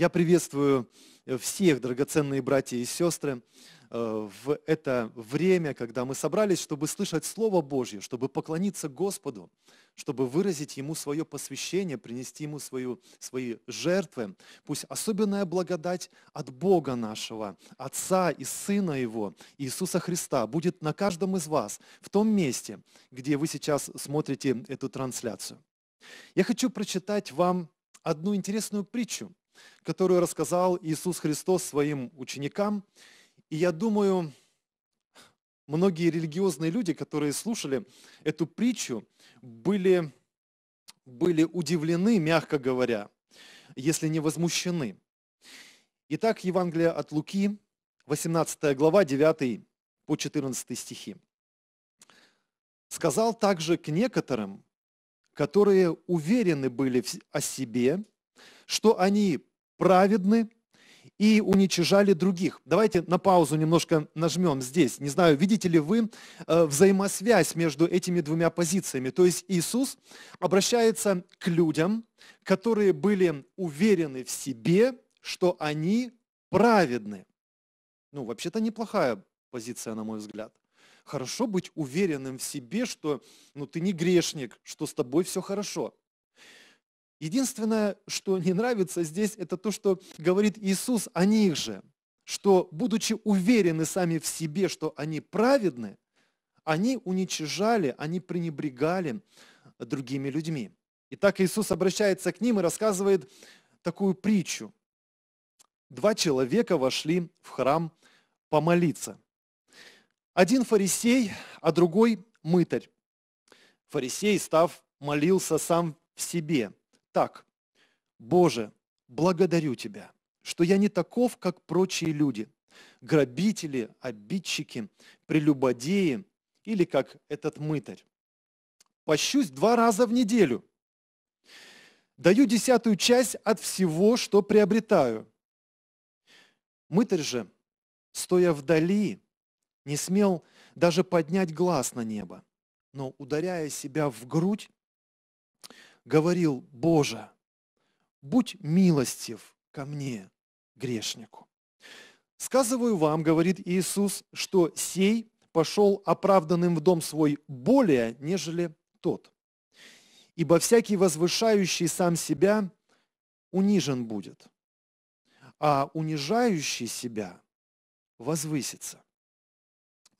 Я приветствую э, всех драгоценные братья и сестры э, в это время, когда мы собрались, чтобы слышать Слово Божье, чтобы поклониться Господу, чтобы выразить Ему свое посвящение, принести Ему свою, свои жертвы. Пусть особенная благодать от Бога нашего, Отца и Сына Его, Иисуса Христа, будет на каждом из вас, в том месте, где вы сейчас смотрите эту трансляцию. Я хочу прочитать вам одну интересную притчу, которую рассказал Иисус Христос своим ученикам. И я думаю, многие религиозные люди, которые слушали эту притчу, были, были удивлены, мягко говоря, если не возмущены. Итак, Евангелие от Луки, 18 глава, 9 по 14 стихи. «Сказал также к некоторым, которые уверены были о себе, что они праведны и уничижали других. Давайте на паузу немножко нажмем здесь. Не знаю, видите ли вы э, взаимосвязь между этими двумя позициями. То есть Иисус обращается к людям, которые были уверены в себе, что они праведны. Ну, вообще-то неплохая позиция, на мой взгляд. Хорошо быть уверенным в себе, что ну, ты не грешник, что с тобой все хорошо. Единственное, что не нравится здесь, это то, что говорит Иисус о них же, что, будучи уверены сами в себе, что они праведны, они уничижали, они пренебрегали другими людьми. И так Иисус обращается к ним и рассказывает такую притчу. Два человека вошли в храм помолиться. Один фарисей, а другой мытарь. Фарисей, став, молился сам в себе – так. Боже, благодарю Тебя, что я не таков, как прочие люди, грабители, обидчики, прелюбодеи или как этот мытарь. Пощусь два раза в неделю. Даю десятую часть от всего, что приобретаю. Мытарь же, стоя вдали, не смел даже поднять глаз на небо, но, ударяя себя в грудь, говорил, Боже, будь милостив ко мне, грешнику. Сказываю вам, говорит Иисус, что сей пошел оправданным в дом свой более, нежели тот. Ибо всякий возвышающий сам себя унижен будет, а унижающий себя возвысится.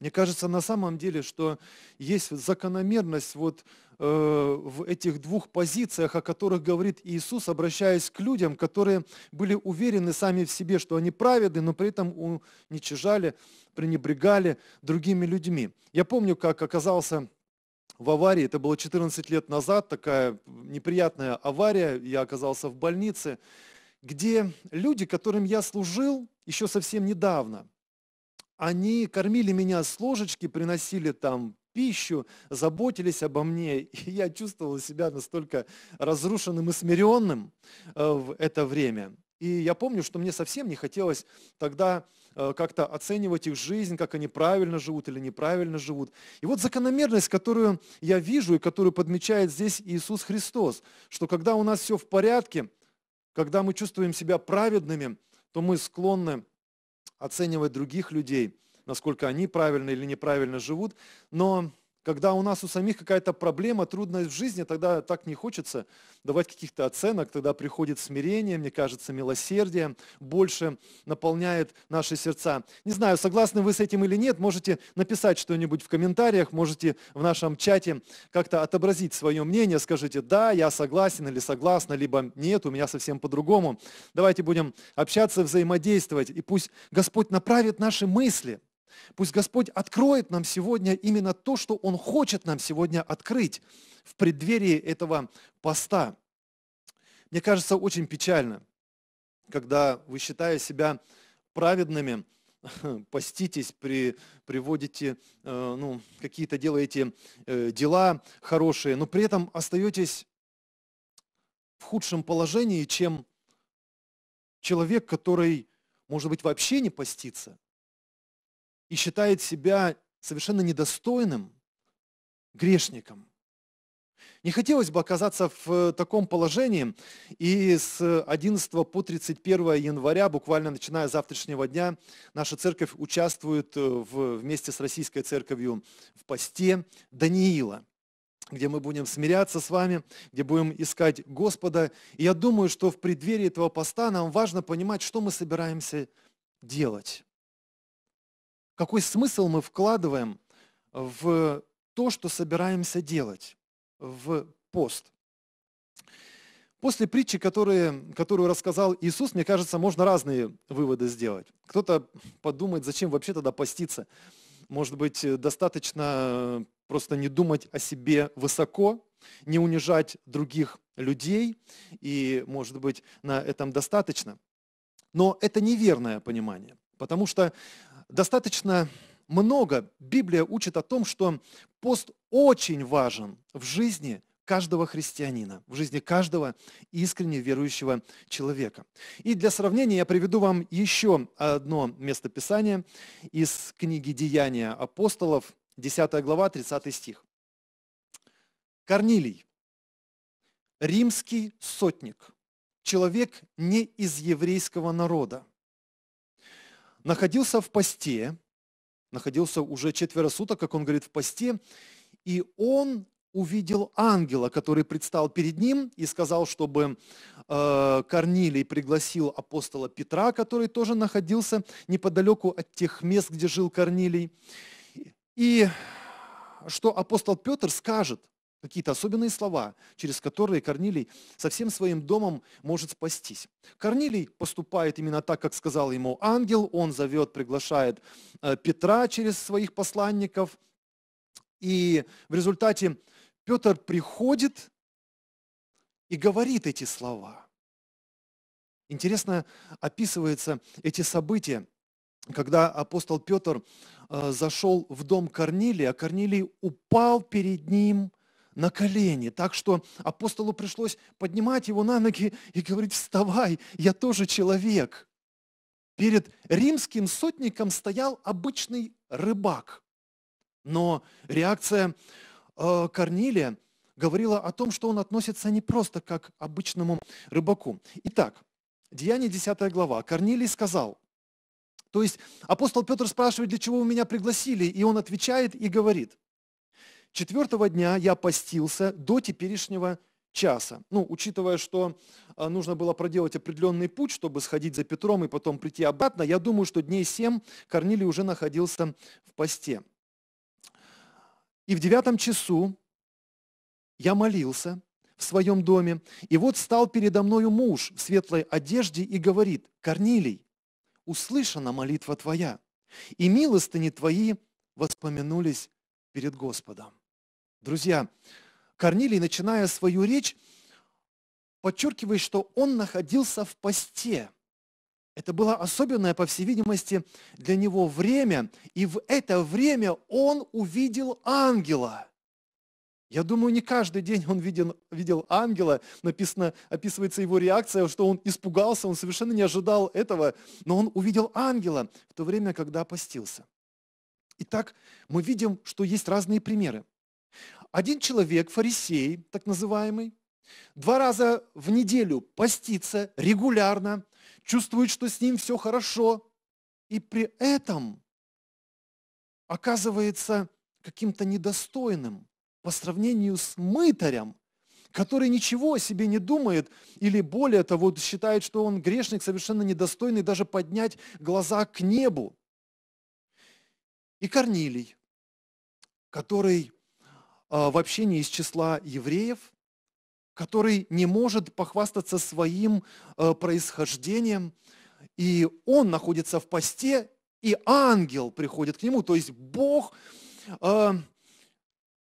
Мне кажется, на самом деле, что есть закономерность вот э, в этих двух позициях, о которых говорит Иисус, обращаясь к людям, которые были уверены сами в себе, что они праведны, но при этом уничижали, пренебрегали другими людьми. Я помню, как оказался в аварии, это было 14 лет назад, такая неприятная авария, я оказался в больнице, где люди, которым я служил еще совсем недавно – они кормили меня с ложечки, приносили там пищу, заботились обо мне. И я чувствовал себя настолько разрушенным и смиренным э, в это время. И я помню, что мне совсем не хотелось тогда э, как-то оценивать их жизнь, как они правильно живут или неправильно живут. И вот закономерность, которую я вижу и которую подмечает здесь Иисус Христос, что когда у нас все в порядке, когда мы чувствуем себя праведными, то мы склонны оценивать других людей, насколько они правильно или неправильно живут, но когда у нас у самих какая-то проблема, трудность в жизни, тогда так не хочется давать каких-то оценок, тогда приходит смирение, мне кажется, милосердие больше наполняет наши сердца. Не знаю, согласны вы с этим или нет, можете написать что-нибудь в комментариях, можете в нашем чате как-то отобразить свое мнение, скажите «да, я согласен» или «согласна», либо «нет, у меня совсем по-другому». Давайте будем общаться, взаимодействовать, и пусть Господь направит наши мысли – Пусть Господь откроет нам сегодня именно то, что Он хочет нам сегодня открыть в преддверии этого поста. Мне кажется, очень печально, когда вы, считая себя праведными, поститесь, при, приводите, э, ну, какие-то делаете э, дела хорошие, но при этом остаетесь в худшем положении, чем человек, который, может быть, вообще не постится – и считает себя совершенно недостойным грешником. Не хотелось бы оказаться в таком положении, и с 11 по 31 января, буквально начиная с завтрашнего дня, наша церковь участвует в, вместе с Российской церковью в посте Даниила где мы будем смиряться с вами, где будем искать Господа. И я думаю, что в преддверии этого поста нам важно понимать, что мы собираемся делать какой смысл мы вкладываем в то, что собираемся делать, в пост. После притчи, которые, которую рассказал Иисус, мне кажется, можно разные выводы сделать. Кто-то подумает, зачем вообще тогда поститься. Может быть, достаточно просто не думать о себе высоко, не унижать других людей, и, может быть, на этом достаточно. Но это неверное понимание, потому что достаточно много Библия учит о том, что пост очень важен в жизни каждого христианина, в жизни каждого искренне верующего человека. И для сравнения я приведу вам еще одно местописание из книги «Деяния апостолов», 10 глава, 30 стих. Корнилий, римский сотник, человек не из еврейского народа, находился в посте, находился уже четверо суток, как он говорит, в посте, и он увидел ангела, который предстал перед ним и сказал, чтобы э, Корнилий пригласил апостола Петра, который тоже находился неподалеку от тех мест, где жил Корнилий, и что апостол Петр скажет Какие-то особенные слова, через которые Корнилий со всем своим домом может спастись. Корнилий поступает именно так, как сказал ему ангел. Он зовет, приглашает э, Петра через своих посланников. И в результате Петр приходит и говорит эти слова. Интересно описываются эти события, когда апостол Петр э, зашел в дом Корнилия, а Корнилий упал перед ним – на колени, так что апостолу пришлось поднимать его на ноги и говорить, вставай, я тоже человек. Перед римским сотником стоял обычный рыбак. Но реакция э, Корнилия говорила о том, что он относится не просто как к обычному рыбаку. Итак, Деяние 10 глава. Корнилий сказал, то есть апостол Петр спрашивает, для чего вы меня пригласили, и он отвечает и говорит, Четвертого дня я постился до теперешнего часа. Ну, учитывая, что а, нужно было проделать определенный путь, чтобы сходить за Петром и потом прийти обратно, я думаю, что дней семь Корнилий уже находился в посте. И в девятом часу я молился в своем доме, и вот стал передо мною муж в светлой одежде и говорит, «Корнилий, услышана молитва твоя, и милостыни твои воспомянулись перед Господом». Друзья, Корнилий, начиная свою речь, подчеркивает, что он находился в посте. Это было особенное, по всей видимости, для него время, и в это время он увидел ангела. Я думаю, не каждый день он видел, видел ангела, написано, описывается его реакция, что он испугался, он совершенно не ожидал этого, но он увидел ангела в то время, когда постился. Итак, мы видим, что есть разные примеры. Один человек, фарисей, так называемый, два раза в неделю постится регулярно, чувствует, что с ним все хорошо, и при этом оказывается каким-то недостойным по сравнению с мытарем, который ничего о себе не думает или более того считает, что он грешник, совершенно недостойный даже поднять глаза к небу. И Корнилий, который а, в общении из числа евреев, который не может похвастаться своим а, происхождением, и он находится в посте, и ангел приходит к нему, то есть Бог а,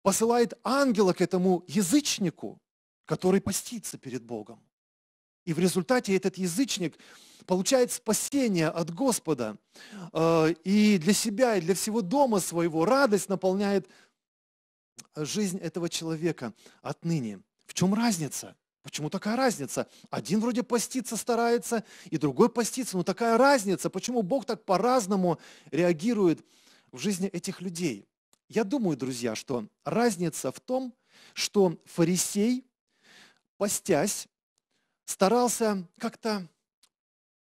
посылает ангела к этому язычнику, который постится перед Богом. И в результате этот язычник получает спасение от Господа. И для себя, и для всего дома своего радость наполняет жизнь этого человека отныне. В чем разница? Почему такая разница? Один вроде поститься старается, и другой постится, но такая разница. Почему Бог так по-разному реагирует в жизни этих людей? Я думаю, друзья, что разница в том, что фарисей, постясь, старался как-то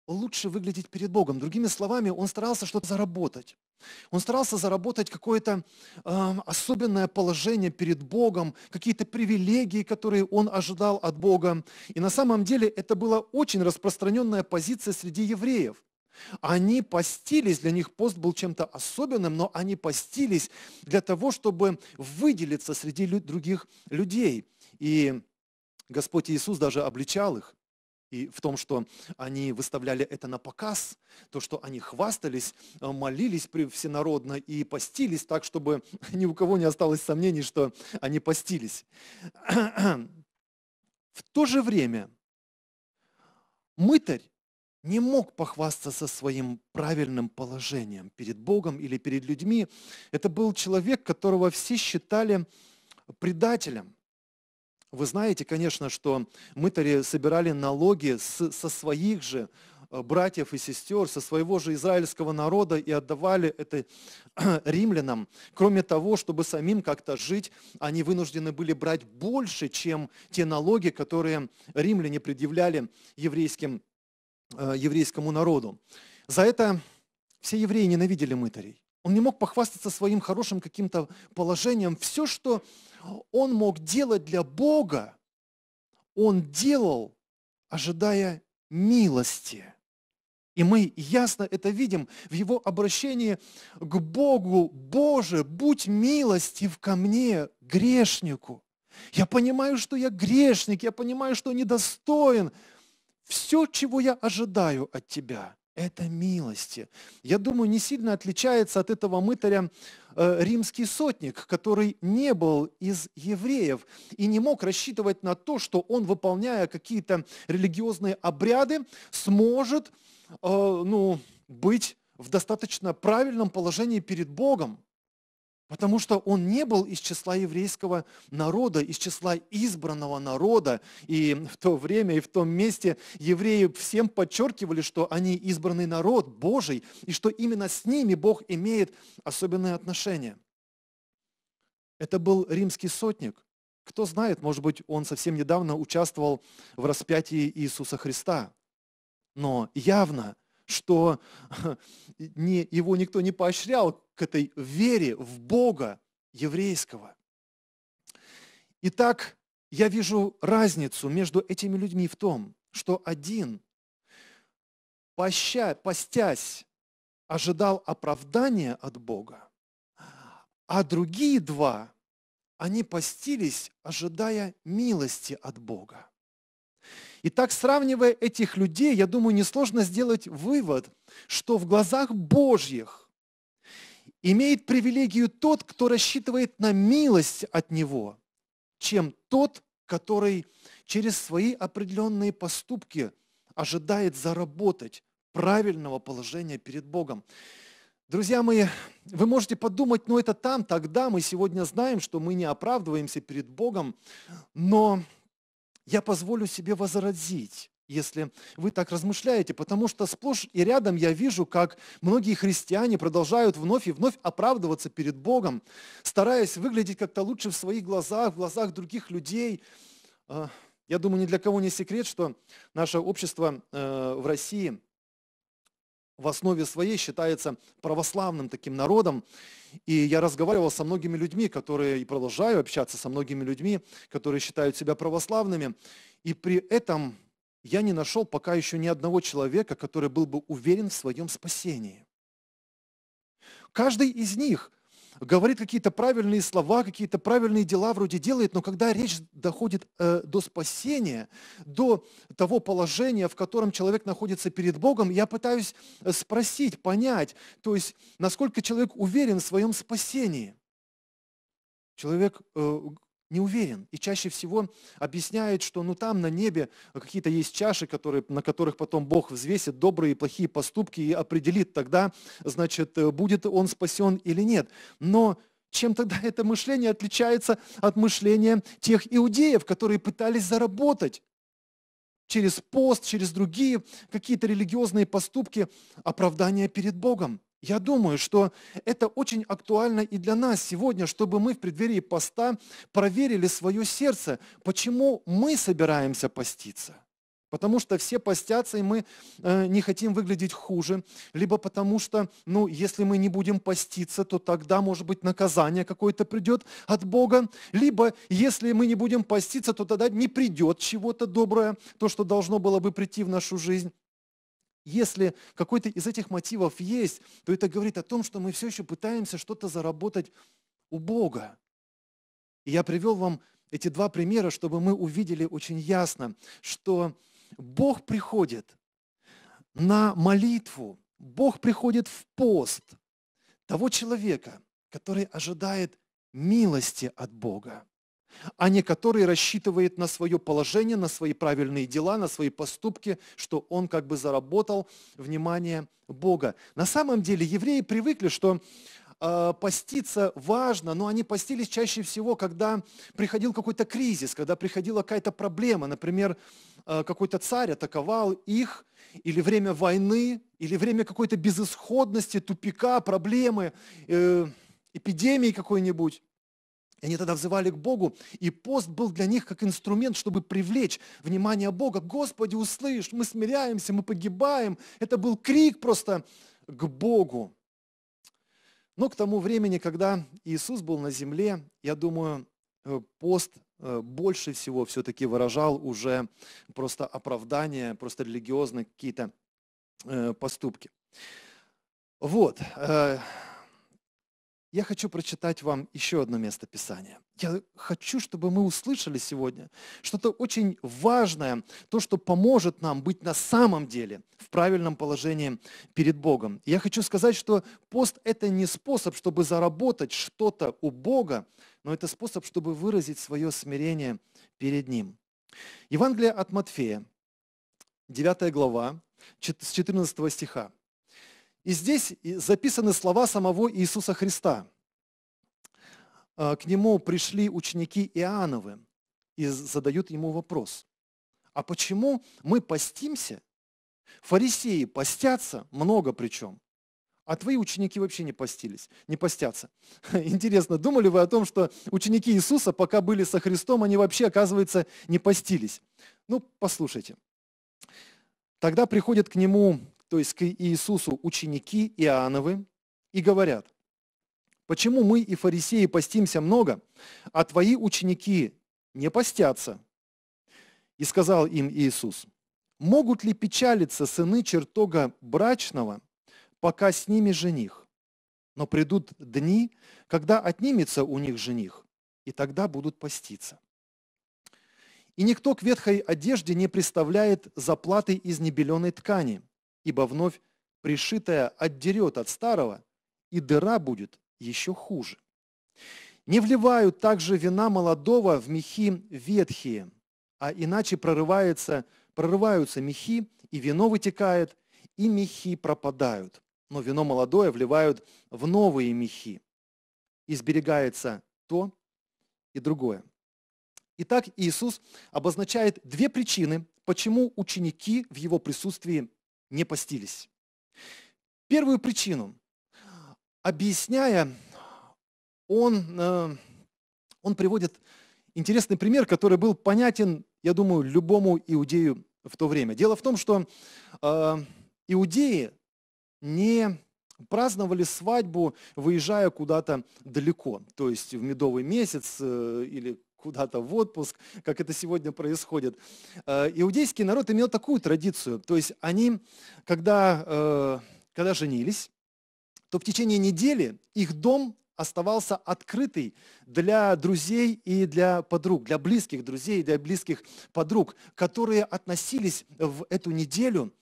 лучше выглядеть перед Богом. Другими словами, он старался что-то заработать. Он старался заработать какое-то э, особенное положение перед Богом, какие-то привилегии, которые он ожидал от Бога. И на самом деле это была очень распространенная позиция среди евреев. Они постились, для них пост был чем-то особенным, но они постились для того, чтобы выделиться среди других людей. И Господь Иисус даже обличал их и в том, что они выставляли это на показ, то, что они хвастались, э, молились всенародно и постились так, чтобы ни у кого не осталось сомнений, что они постились. В то же время мытарь не мог похвастаться своим правильным положением перед Богом или перед людьми. Это был человек, которого все считали предателем. Вы знаете, конечно, что мытари собирали налоги с, со своих же э, братьев и сестер, со своего же израильского народа и отдавали это римлянам. Кроме того, чтобы самим как-то жить, они вынуждены были брать больше, чем те налоги, которые римляне предъявляли еврейским, э, еврейскому народу. За это все евреи ненавидели мытарей. Он не мог похвастаться своим хорошим каким-то положением. Все, что он мог делать для Бога, он делал, ожидая милости. И мы ясно это видим в его обращении к Богу. «Боже, будь милостив ко мне, грешнику! Я понимаю, что я грешник, я понимаю, что недостоин. Все, чего я ожидаю от Тебя, это милости. Я думаю, не сильно отличается от этого мытаря э, римский сотник, который не был из евреев и не мог рассчитывать на то, что он, выполняя какие-то религиозные обряды, сможет э, ну, быть в достаточно правильном положении перед Богом. Потому что он не был из числа еврейского народа, из числа избранного народа. И в то время и в том месте евреи всем подчеркивали, что они избранный народ Божий, и что именно с ними Бог имеет особенное отношение. Это был римский сотник. Кто знает, может быть, он совсем недавно участвовал в распятии Иисуса Христа. Но явно что не, его никто не поощрял к этой вере в Бога еврейского. Итак, я вижу разницу между этими людьми в том, что один, поща, постясь, ожидал оправдания от Бога, а другие два, они постились, ожидая милости от Бога. И так, сравнивая этих людей, я думаю, несложно сделать вывод, что в глазах Божьих имеет привилегию тот, кто рассчитывает на милость от Него, чем тот, который через свои определенные поступки ожидает заработать правильного положения перед Богом. Друзья мои, вы можете подумать, ну это там, тогда мы сегодня знаем, что мы не оправдываемся перед Богом, но я позволю себе возразить, если вы так размышляете, потому что сплошь и рядом я вижу, как многие христиане продолжают вновь и вновь оправдываться перед Богом, стараясь выглядеть как-то лучше в своих глазах, в глазах других людей. А, я думаю, ни для кого не секрет, что наше общество э, в России – в основе своей считается православным таким народом. И я разговаривал со многими людьми, которые, и продолжаю общаться со многими людьми, которые считают себя православными. И при этом я не нашел пока еще ни одного человека, который был бы уверен в своем спасении. Каждый из них – говорит какие-то правильные слова, какие-то правильные дела вроде делает, но когда речь доходит э, до спасения, до того положения, в котором человек находится перед Богом, я пытаюсь э, спросить, понять, то есть насколько человек уверен в своем спасении. Человек э, не уверен. И чаще всего объясняет, что ну там на небе какие-то есть чаши, которые, на которых потом Бог взвесит добрые и плохие поступки и определит тогда, значит, э, будет он спасен или нет. Но чем тогда это мышление отличается от мышления тех иудеев, которые пытались заработать через пост, через другие какие-то религиозные поступки оправдания перед Богом. Я думаю, что это очень актуально и для нас сегодня, чтобы мы в преддверии поста проверили свое сердце, почему мы собираемся поститься. Потому что все постятся, и мы э, не хотим выглядеть хуже. Либо потому что, ну, если мы не будем поститься, то тогда, может быть, наказание какое-то придет от Бога. Либо, если мы не будем поститься, то тогда не придет чего-то доброе, то, что должно было бы прийти в нашу жизнь. Если какой-то из этих мотивов есть, то это говорит о том, что мы все еще пытаемся что-то заработать у Бога. И я привел вам эти два примера, чтобы мы увидели очень ясно, что Бог приходит на молитву, Бог приходит в пост того человека, который ожидает милости от Бога а не который рассчитывает на свое положение, на свои правильные дела, на свои поступки, что он как бы заработал внимание Бога. На самом деле евреи привыкли, что а, поститься важно, но они постились чаще всего, когда приходил какой-то кризис, когда приходила какая-то проблема, например, а, какой-то царь атаковал их, или время войны, или время какой-то безысходности, тупика, проблемы, э, эпидемии какой-нибудь. И они тогда взывали к Богу, и пост был для них как инструмент, чтобы привлечь внимание Бога. «Господи, услышь, мы смиряемся, мы погибаем». Это был крик просто к Богу. Но к тому времени, когда Иисус был на земле, я думаю, э, пост э, больше всего все-таки выражал уже просто оправдание, просто религиозные какие-то э, поступки. Вот я хочу прочитать вам еще одно место Писания. Я хочу, чтобы мы услышали сегодня что-то очень важное, то, что поможет нам быть на самом деле в правильном положении перед Богом. я хочу сказать, что пост – это не способ, чтобы заработать что-то у Бога, но это способ, чтобы выразить свое смирение перед Ним. Евангелие от Матфея, 9 глава, с 14 стиха. И здесь записаны слова самого Иисуса Христа. А, к нему пришли ученики Иоанновы и задают ему вопрос. А почему мы постимся? Фарисеи постятся, много причем. А твои ученики вообще не постились, не постятся. Интересно, думали вы о том, что ученики Иисуса, пока были со Христом, они вообще, оказывается, не постились? Ну, послушайте. Тогда приходят к нему то есть к Иисусу ученики Иоанновы, и говорят, почему мы и фарисеи постимся много, а твои ученики не постятся? И сказал им Иисус, могут ли печалиться сыны чертога брачного, пока с ними жених? Но придут дни, когда отнимется у них жених, и тогда будут поститься. И никто к ветхой одежде не представляет заплаты из небеленой ткани – ибо вновь пришитая отдерет от старого, и дыра будет еще хуже. Не вливают также вина молодого в мехи ветхие, а иначе прорывается, прорываются мехи, и вино вытекает, и мехи пропадают. Но вино молодое вливают в новые мехи. Изберегается то и другое. Итак, Иисус обозначает две причины, почему ученики в его присутствии не постились. Первую причину, объясняя, он, э, он приводит интересный пример, который был понятен, я думаю, любому иудею в то время. Дело в том, что э, иудеи не праздновали свадьбу, выезжая куда-то далеко, то есть в медовый месяц э, или куда-то в отпуск, как это сегодня происходит. Э, иудейский народ имел такую традицию, то есть они, когда, э, когда женились, то в течение недели их дом оставался открытый для друзей и для подруг, для близких друзей и для близких подруг, которые относились в эту неделю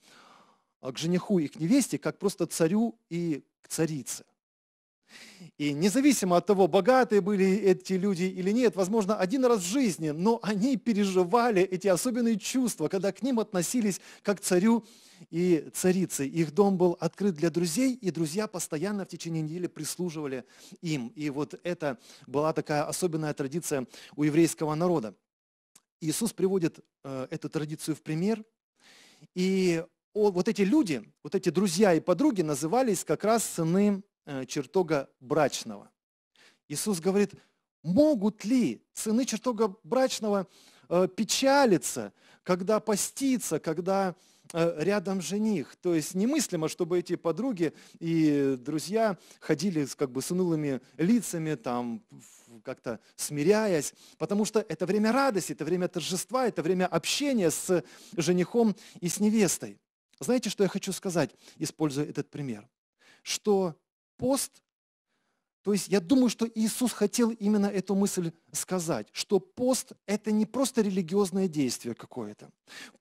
к жениху и к невесте, как просто царю и к царице. И независимо от того, богатые были эти люди или нет, возможно, один раз в жизни, но они переживали эти особенные чувства, когда к ним относились как к царю и царице. Их дом был открыт для друзей, и друзья постоянно в течение недели прислуживали им. И вот это была такая особенная традиция у еврейского народа. Иисус приводит э, эту традицию в пример, и о, вот эти люди, вот эти друзья и подруги назывались как раз сыны Э, чертога брачного. Иисус говорит, могут ли сыны чертога брачного э, печалиться, когда поститься, когда э, рядом жених. То есть немыслимо, чтобы эти подруги и друзья ходили с как бы с унылыми лицами, там как-то смиряясь, потому что это время радости, это время торжества, это время общения с женихом и с невестой. Знаете, что я хочу сказать, используя этот пример? Что пост. То есть я думаю, что Иисус хотел именно эту мысль сказать, что пост – это не просто религиозное действие какое-то.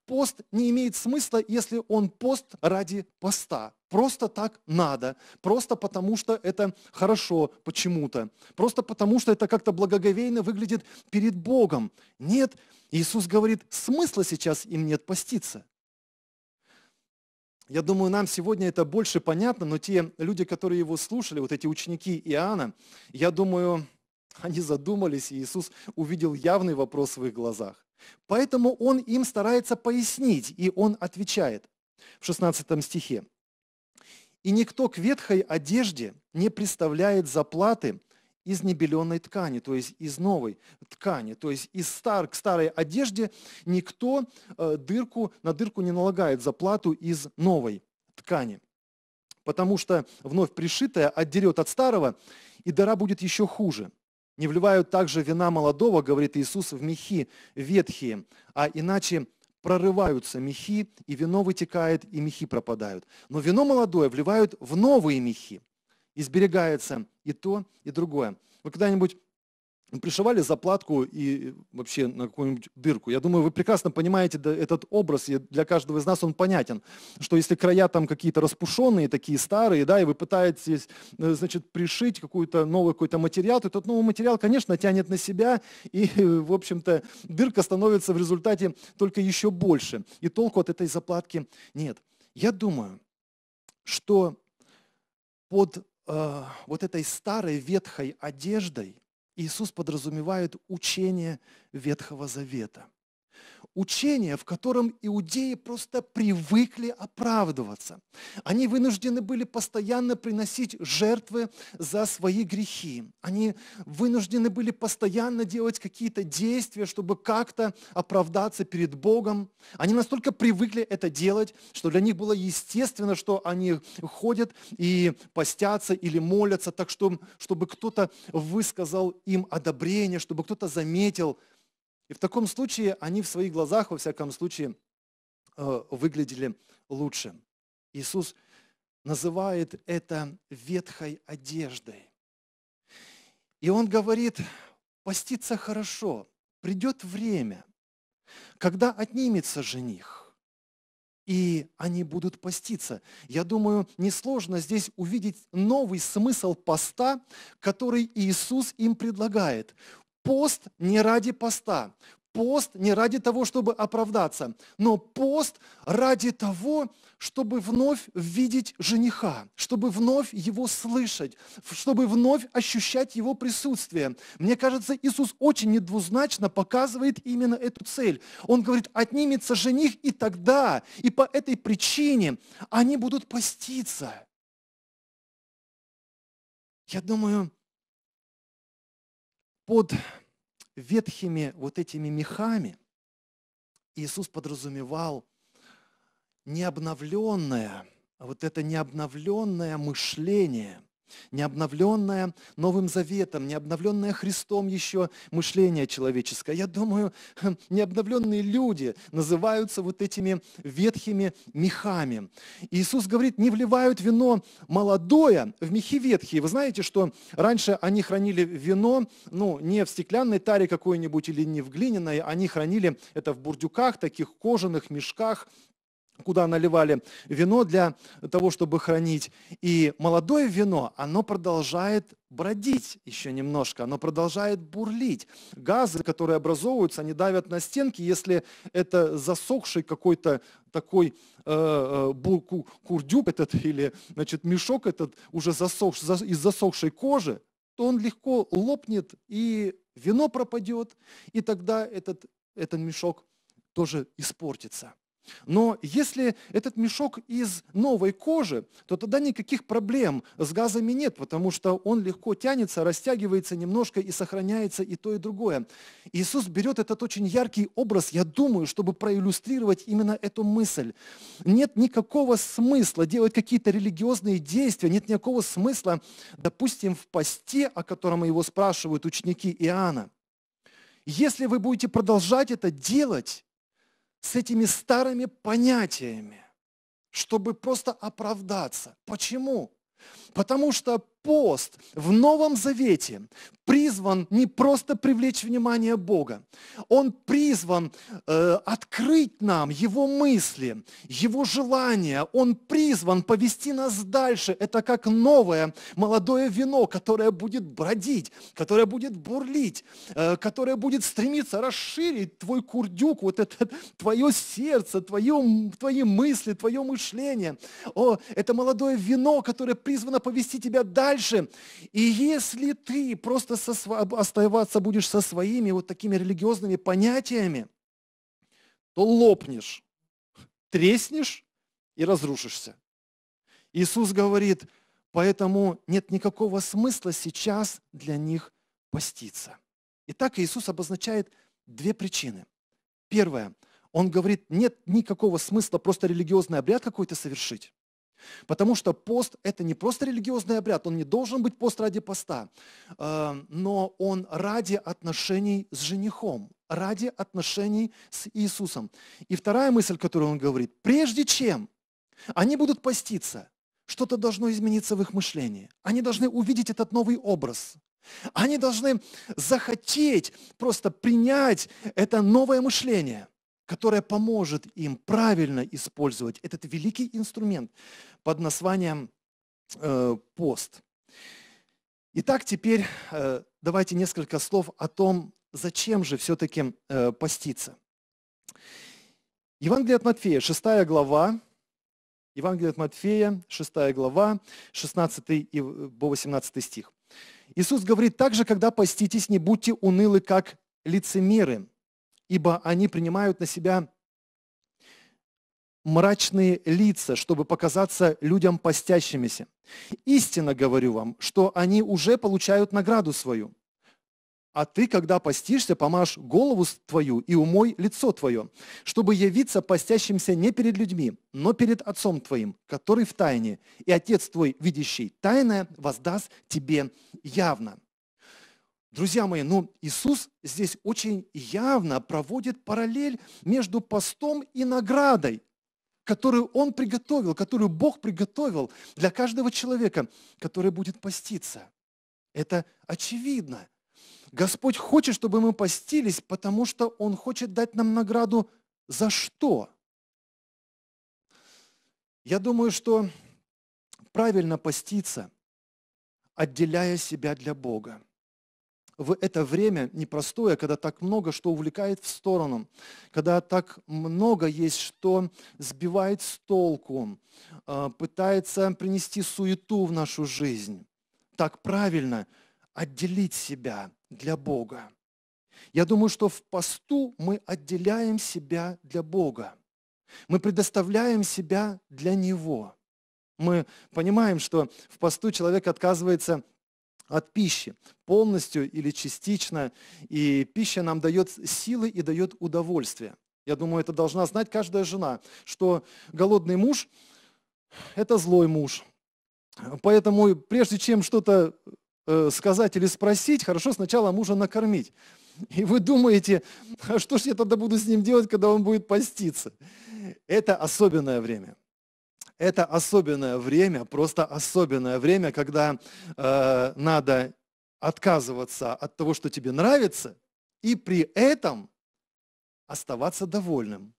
Пост не имеет смысла, если он пост ради поста. Просто так надо, просто потому что это хорошо почему-то, просто потому что это как-то благоговейно выглядит перед Богом. Нет, Иисус говорит, смысла сейчас им нет поститься. Я думаю, нам сегодня это больше понятно, но те люди, которые его слушали, вот эти ученики Иоанна, я думаю, они задумались, и Иисус увидел явный вопрос в их глазах. Поэтому он им старается пояснить, и он отвечает в 16 стихе. «И никто к ветхой одежде не представляет заплаты из небеленной ткани, то есть из новой ткани, то есть из стар, к старой одежде никто э, дырку, на дырку не налагает заплату из новой ткани. Потому что вновь пришитая отдерет от старого, и дыра будет еще хуже. Не вливают также вина молодого, говорит Иисус, в мехи ветхие, а иначе прорываются мехи, и вино вытекает, и мехи пропадают. Но вино молодое вливают в новые мехи, изберегается и то, и другое. Вы когда-нибудь пришивали заплатку и вообще на какую-нибудь дырку. Я думаю, вы прекрасно понимаете этот образ, и для каждого из нас он понятен, что если края там какие-то распушенные, такие старые, да, и вы пытаетесь, э, значит, пришить какую-то новый какой-то материал, то этот новый материал, конечно, тянет на себя, и, э, в общем-то, дырка становится в результате только еще больше, и толку от этой заплатки нет. Я думаю, что под Э, вот этой старой ветхой одеждой Иисус подразумевает учение Ветхого Завета учение, в котором иудеи просто привыкли оправдываться. Они вынуждены были постоянно приносить жертвы за свои грехи. Они вынуждены были постоянно делать какие-то действия, чтобы как-то оправдаться перед Богом. Они настолько привыкли это делать, что для них было естественно, что они ходят и постятся или молятся, так что, чтобы кто-то высказал им одобрение, чтобы кто-то заметил – и в таком случае они в своих глазах, во всяком случае, э, выглядели лучше. Иисус называет это ветхой одеждой. И он говорит, поститься хорошо, придет время, когда отнимется жених, и они будут поститься. Я думаю, несложно здесь увидеть новый смысл поста, который Иисус им предлагает. Пост не ради поста, пост не ради того, чтобы оправдаться, но пост ради того, чтобы вновь видеть жениха, чтобы вновь его слышать, чтобы вновь ощущать его присутствие. Мне кажется, Иисус очень недвузначно показывает именно эту цель. Он говорит, отнимется жених и тогда, и по этой причине они будут поститься. Я думаю, под ветхими вот этими мехами Иисус подразумевал необновленное, вот это необновленное мышление, не обновленное Новым Заветом, не обновленное Христом еще мышление человеческое. Я думаю, хм, необновленные люди называются вот этими ветхими мехами. Иисус говорит, не вливают вино молодое в мехи ветхие. Вы знаете, что раньше они хранили вино, ну, не в стеклянной таре какой-нибудь или не в глиняной, они хранили это в бурдюках, таких кожаных мешках, куда наливали вино для того, чтобы хранить. И молодое вино, оно продолжает бродить еще немножко, оно продолжает бурлить. Газы, которые образовываются, они давят на стенки, если это засохший какой-то такой э, э, курдюк этот или значит, мешок этот уже засох, из засохшей кожи, то он легко лопнет, и вино пропадет, и тогда этот, этот мешок тоже испортится. Но если этот мешок из новой кожи, то тогда никаких проблем с газами нет, потому что он легко тянется, растягивается немножко и сохраняется и то, и другое. Иисус берет этот очень яркий образ, я думаю, чтобы проиллюстрировать именно эту мысль. Нет никакого смысла делать какие-то религиозные действия, нет никакого смысла, допустим, в посте, о котором его спрашивают ученики Иоанна. Если вы будете продолжать это делать, с этими старыми понятиями, чтобы просто оправдаться. Почему? Потому что пост в Новом Завете призван не просто привлечь внимание Бога, он призван э, открыть нам Его мысли, Его желания, он призван повести нас дальше. Это как новое молодое вино, которое будет бродить, которое будет бурлить, э, которое будет стремиться расширить твой курдюк, вот это твое сердце, твое, твои мысли, твое мышление. О, это молодое вино, которое призвано повести тебя дальше. И если ты просто со, оставаться будешь со своими вот такими религиозными понятиями, то лопнешь, треснешь и разрушишься. Иисус говорит, поэтому нет никакого смысла сейчас для них поститься. Итак, Иисус обозначает две причины. Первое, он говорит, нет никакого смысла просто религиозный обряд какой-то совершить. Потому что пост – это не просто религиозный обряд, он не должен быть пост ради поста, э, но он ради отношений с женихом, ради отношений с Иисусом. И вторая мысль, которую он говорит, прежде чем они будут поститься, что-то должно измениться в их мышлении. Они должны увидеть этот новый образ. Они должны захотеть просто принять это новое мышление – которая поможет им правильно использовать этот великий инструмент под названием э, пост. Итак, теперь э, давайте несколько слов о том, зачем же все-таки э, поститься. Евангелие от Матфея, 6 глава, Евангелие от Матфея, 6 глава, 16 и э, по 18 стих. Иисус говорит, также, когда поститесь, не будьте унылы, как лицемеры, ибо они принимают на себя мрачные лица, чтобы показаться людям постящимися. Истинно говорю вам, что они уже получают награду свою. А ты, когда постишься, помажь голову твою и умой лицо твое, чтобы явиться постящимся не перед людьми, но перед Отцом твоим, который в тайне, и Отец твой, видящий тайное, воздаст тебе явно». Друзья мои, ну Иисус здесь очень явно проводит параллель между постом и наградой, которую Он приготовил, которую Бог приготовил для каждого человека, который будет поститься. Это очевидно. Господь хочет, чтобы мы постились, потому что Он хочет дать нам награду за что? Я думаю, что правильно поститься, отделяя себя для Бога – в это время непростое, когда так много что увлекает в сторону, когда так много есть, что сбивает с толку, а, пытается принести суету в нашу жизнь. Так правильно отделить себя для Бога. Я думаю, что в посту мы отделяем себя для Бога. Мы предоставляем себя для Него. Мы понимаем, что в посту человек отказывается от пищи, полностью или частично. И пища нам дает силы и дает удовольствие. Я думаю, это должна знать каждая жена, что голодный муж – это злой муж. Поэтому прежде чем что-то э, сказать или спросить, хорошо сначала мужа накормить. И вы думаете, а что же я тогда буду с ним делать, когда он будет поститься? Это особенное время. Это особенное время, просто особенное время, когда э, надо отказываться от того, что тебе нравится, и при этом оставаться довольным,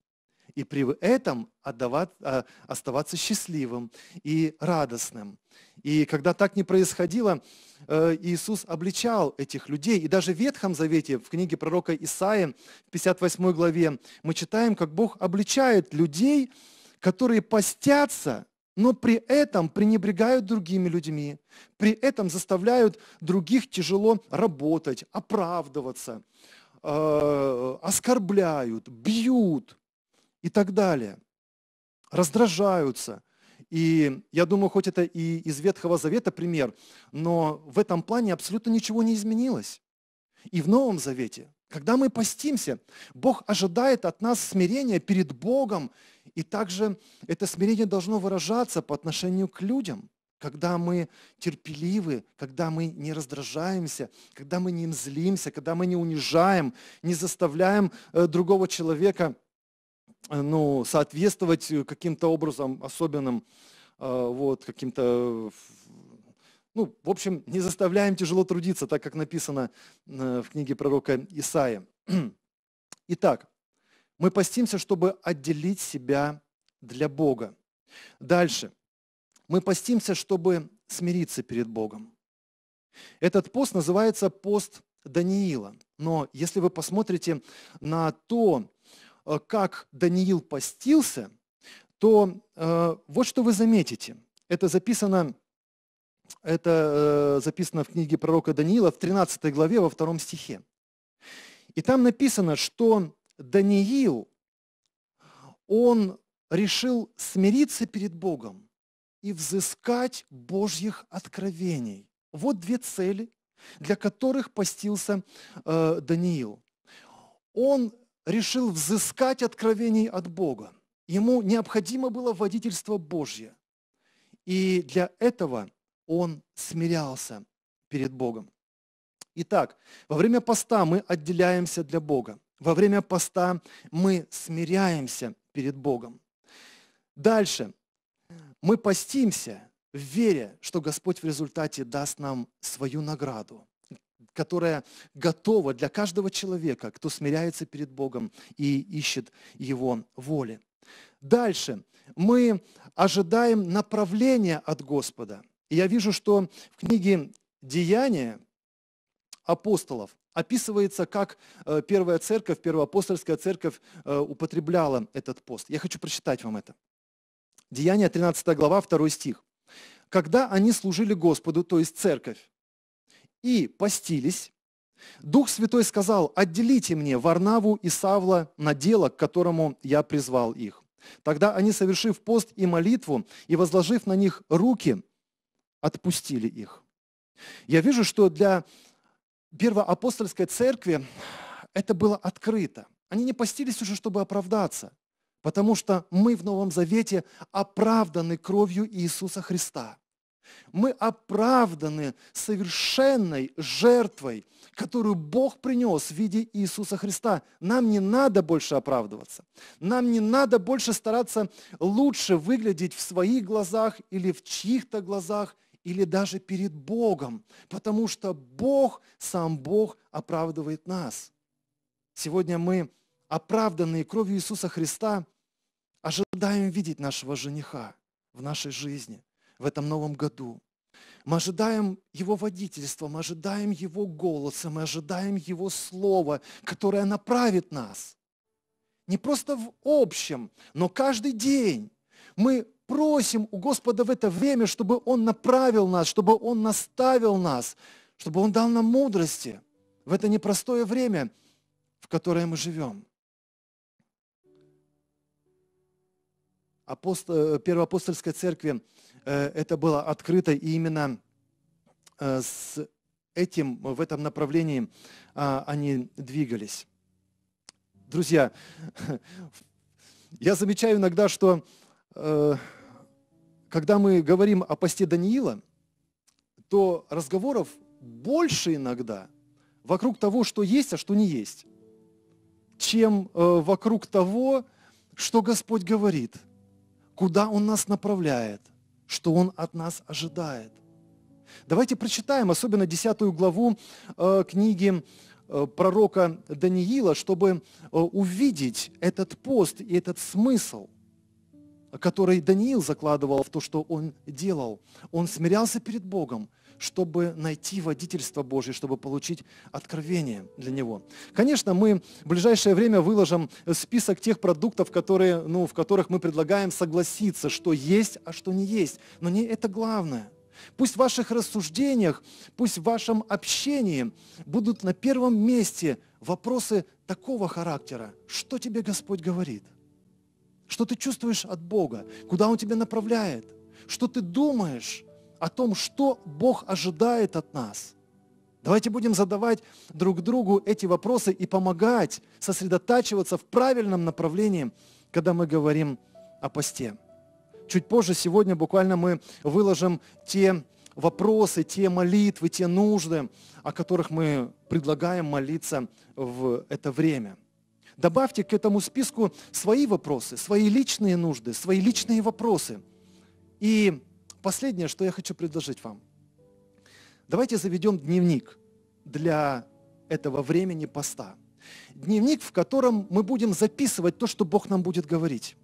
и при этом отдавать, э, оставаться счастливым и радостным. И когда так не происходило, э, Иисус обличал этих людей. И даже в Ветхом Завете, в книге пророка Исаия, в 58 главе, мы читаем, как Бог обличает людей, которые постятся, но при этом пренебрегают другими людьми, при этом заставляют других тяжело работать, оправдываться, э, оскорбляют, бьют и так далее, раздражаются – и я думаю, хоть это и из Ветхого Завета пример, но в этом плане абсолютно ничего не изменилось. И в Новом Завете, когда мы постимся, Бог ожидает от нас смирения перед Богом и также это смирение должно выражаться по отношению к людям, когда мы терпеливы, когда мы не раздражаемся, когда мы не злимся, когда мы не унижаем, не заставляем э, другого человека э, ну, соответствовать э, каким-то образом особенным, вот, каким-то, ну, в общем, не заставляем тяжело трудиться, так как написано в книге пророка Исаия. Итак, мы постимся, чтобы отделить себя для Бога. Дальше. Мы постимся, чтобы смириться перед Богом. Этот пост называется пост Даниила. Но если вы посмотрите на то, э, как Даниил постился, то э, вот что вы заметите. Это записано, это э, записано в книге пророка Даниила в 13 главе, во втором стихе. И там написано, что Даниил, он решил смириться перед Богом и взыскать Божьих откровений. Вот две цели, для которых постился э, Даниил. Он решил взыскать откровений от Бога. Ему необходимо было водительство Божье. И для этого он смирялся перед Богом. Итак, во время поста мы отделяемся для Бога. Во время поста мы смиряемся перед Богом. Дальше. Мы постимся в вере, что Господь в результате даст нам свою награду, которая готова для каждого человека, кто смиряется перед Богом и ищет Его воли. Дальше. Мы ожидаем направления от Господа. И я вижу, что в книге «Деяния», апостолов описывается, как э, первая церковь, первоапостольская церковь э, употребляла этот пост. Я хочу прочитать вам это. Деяние 13 глава, 2 стих. «Когда они служили Господу, то есть церковь, и постились, Дух Святой сказал, отделите мне Варнаву и Савла на дело, к которому я призвал их. Тогда они, совершив пост и молитву, и возложив на них руки, отпустили их. Я вижу, что для первоапостольской церкви это было открыто. Они не постились уже, чтобы оправдаться, потому что мы в Новом Завете оправданы кровью Иисуса Христа. Мы оправданы совершенной жертвой, которую Бог принес в виде Иисуса Христа. Нам не надо больше оправдываться. Нам не надо больше стараться лучше выглядеть в своих глазах или в чьих-то глазах или даже перед Богом, потому что Бог, сам Бог оправдывает нас. Сегодня мы, оправданные кровью Иисуса Христа, ожидаем видеть нашего жениха в нашей жизни, в этом новом году. Мы ожидаем Его водительства, мы ожидаем Его голоса, мы ожидаем Его слова, которое направит нас. Не просто в общем, но каждый день мы просим у Господа в это время, чтобы Он направил нас, чтобы Он наставил нас, чтобы Он дал нам мудрости в это непростое время, в которое мы живем. Апостол, э, Первоапостольской церкви э, это было открыто, и именно э, с этим, в этом направлении а, они двигались. Друзья, я замечаю иногда, что э, когда мы говорим о посте Даниила, то разговоров больше иногда вокруг того, что есть, а что не есть, чем э, вокруг того, что Господь говорит, куда Он нас направляет, что Он от нас ожидает. Давайте прочитаем, особенно 10 главу э, книги э, пророка Даниила, чтобы увидеть этот пост и этот смысл – который Даниил закладывал в то, что он делал. Он смирялся перед Богом, чтобы найти водительство Божье, чтобы получить откровение для него. Конечно, мы в ближайшее время выложим список тех продуктов, которые, ну, в которых мы предлагаем согласиться, что есть, а что не есть. Но не это главное. Пусть в ваших рассуждениях, пусть в вашем общении будут на первом месте вопросы такого характера. Что тебе Господь говорит? – что ты чувствуешь от Бога, куда Он тебя направляет, что ты думаешь о том, что Бог ожидает от нас. Давайте будем задавать друг другу эти вопросы и помогать сосредотачиваться в правильном направлении, когда мы говорим о посте. Чуть позже сегодня буквально мы выложим те вопросы, те молитвы, те нужды, о которых мы предлагаем молиться в это время. Добавьте к этому списку свои вопросы, свои личные нужды, свои личные вопросы. И последнее, что я хочу предложить вам. Давайте заведем дневник для этого времени поста. Дневник, в котором мы будем записывать то, что Бог нам будет говорить.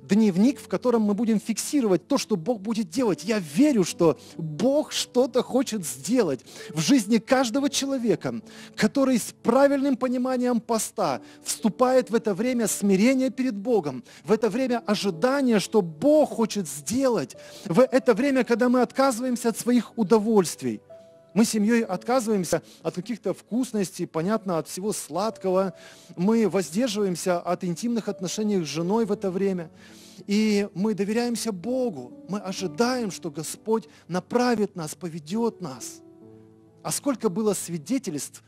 Дневник, в котором мы будем фиксировать то, что Бог будет делать. Я верю, что Бог что-то хочет сделать в жизни каждого человека, который с правильным пониманием поста вступает в это время смирения перед Богом, в это время ожидания, что Бог хочет сделать, в это время, когда мы отказываемся от своих удовольствий – мы семьей отказываемся от каких-то вкусностей, понятно, от всего сладкого. Мы воздерживаемся от интимных отношений с женой в это время. И мы доверяемся Богу. Мы ожидаем, что Господь направит нас, поведет нас. А сколько было свидетельств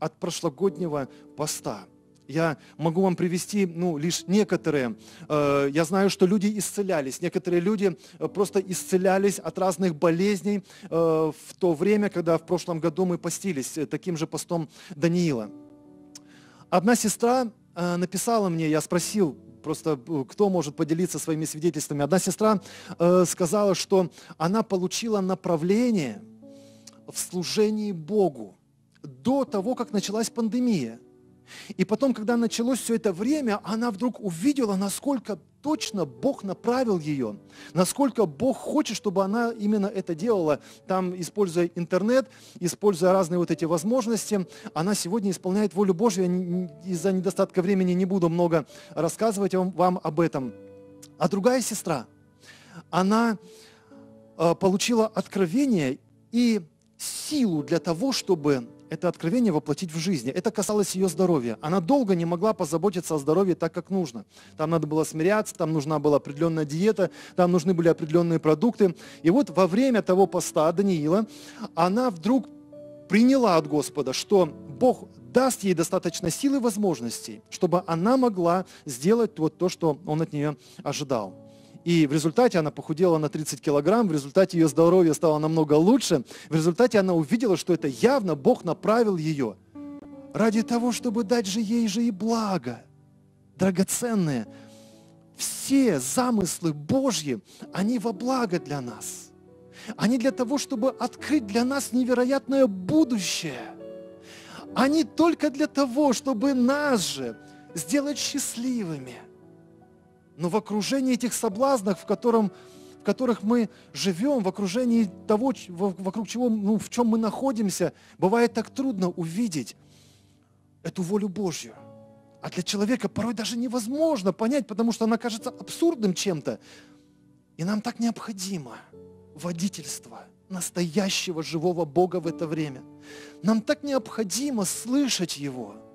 от прошлогоднего поста – я могу вам привести ну, лишь некоторые. Э, я знаю, что люди исцелялись. Некоторые люди э, просто исцелялись от разных болезней э, в то время, когда в прошлом году мы постились таким же постом Даниила. Одна сестра написала мне, я спросил, просто кто может поделиться своими свидетельствами. Одна сестра сказала, что она получила направление в служении Богу до того, как началась пандемия – и потом, когда началось все это время, она вдруг увидела, насколько точно Бог направил ее, насколько Бог хочет, чтобы она именно это делала. Там, используя интернет, используя разные вот эти возможности, она сегодня исполняет волю Божью. Я из-за недостатка времени не буду много рассказывать вам об этом. А другая сестра, она э, получила откровение и силу для того, чтобы это откровение воплотить в жизни. Это касалось ее здоровья. Она долго не могла позаботиться о здоровье так, как нужно. Там надо было смиряться, там нужна была определенная диета, там нужны были определенные продукты. И вот во время того поста Даниила она вдруг приняла от Господа, что Бог даст ей достаточно сил и возможностей, чтобы она могла сделать вот то, что Он от нее ожидал. И в результате она похудела на 30 килограмм, в результате ее здоровье стало намного лучше, в результате она увидела, что это явно Бог направил ее ради того, чтобы дать же ей же и благо, драгоценное. Все замыслы Божьи, они во благо для нас. Они для того, чтобы открыть для нас невероятное будущее. Они только для того, чтобы нас же сделать счастливыми – но в окружении этих соблазнов, в, котором, в которых мы живем, в окружении того, вокруг чего, ну, в чем мы находимся, бывает так трудно увидеть эту волю Божью. А для человека порой даже невозможно понять, потому что она кажется абсурдным чем-то. И нам так необходимо водительство настоящего живого Бога в это время. Нам так необходимо слышать Его –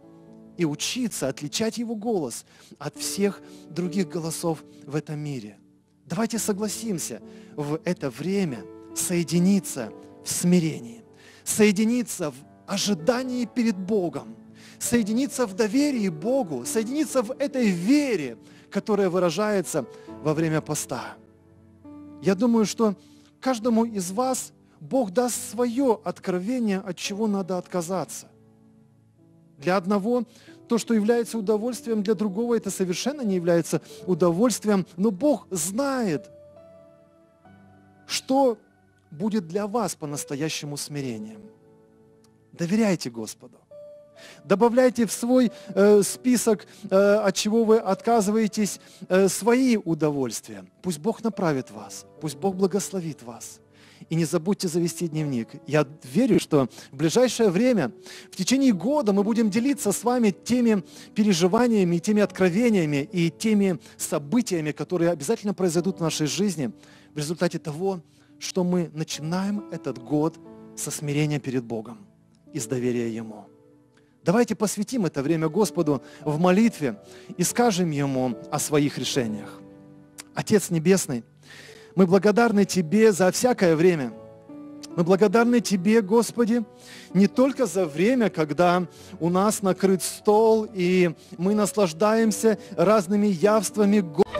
и учиться отличать Его голос от всех других голосов в этом мире. Давайте согласимся в это время соединиться в смирении, соединиться в ожидании перед Богом, соединиться в доверии Богу, соединиться в этой вере, которая выражается во время поста. Я думаю, что каждому из вас Бог даст свое откровение, от чего надо отказаться. Для одного то, что является удовольствием для другого, это совершенно не является удовольствием. Но Бог знает, что будет для вас по-настоящему смирением. Доверяйте Господу. Добавляйте в свой э, список, э, от чего вы отказываетесь, э, свои удовольствия. Пусть Бог направит вас, пусть Бог благословит вас. И не забудьте завести дневник. Я верю, что в ближайшее время, в течение года мы будем делиться с вами теми переживаниями, теми откровениями и теми событиями, которые обязательно произойдут в нашей жизни в результате того, что мы начинаем этот год со смирения перед Богом и с доверия Ему. Давайте посвятим это время Господу в молитве и скажем Ему о своих решениях. Отец Небесный, мы благодарны Тебе за всякое время. Мы благодарны Тебе, Господи, не только за время, когда у нас накрыт стол, и мы наслаждаемся разными явствами Господа,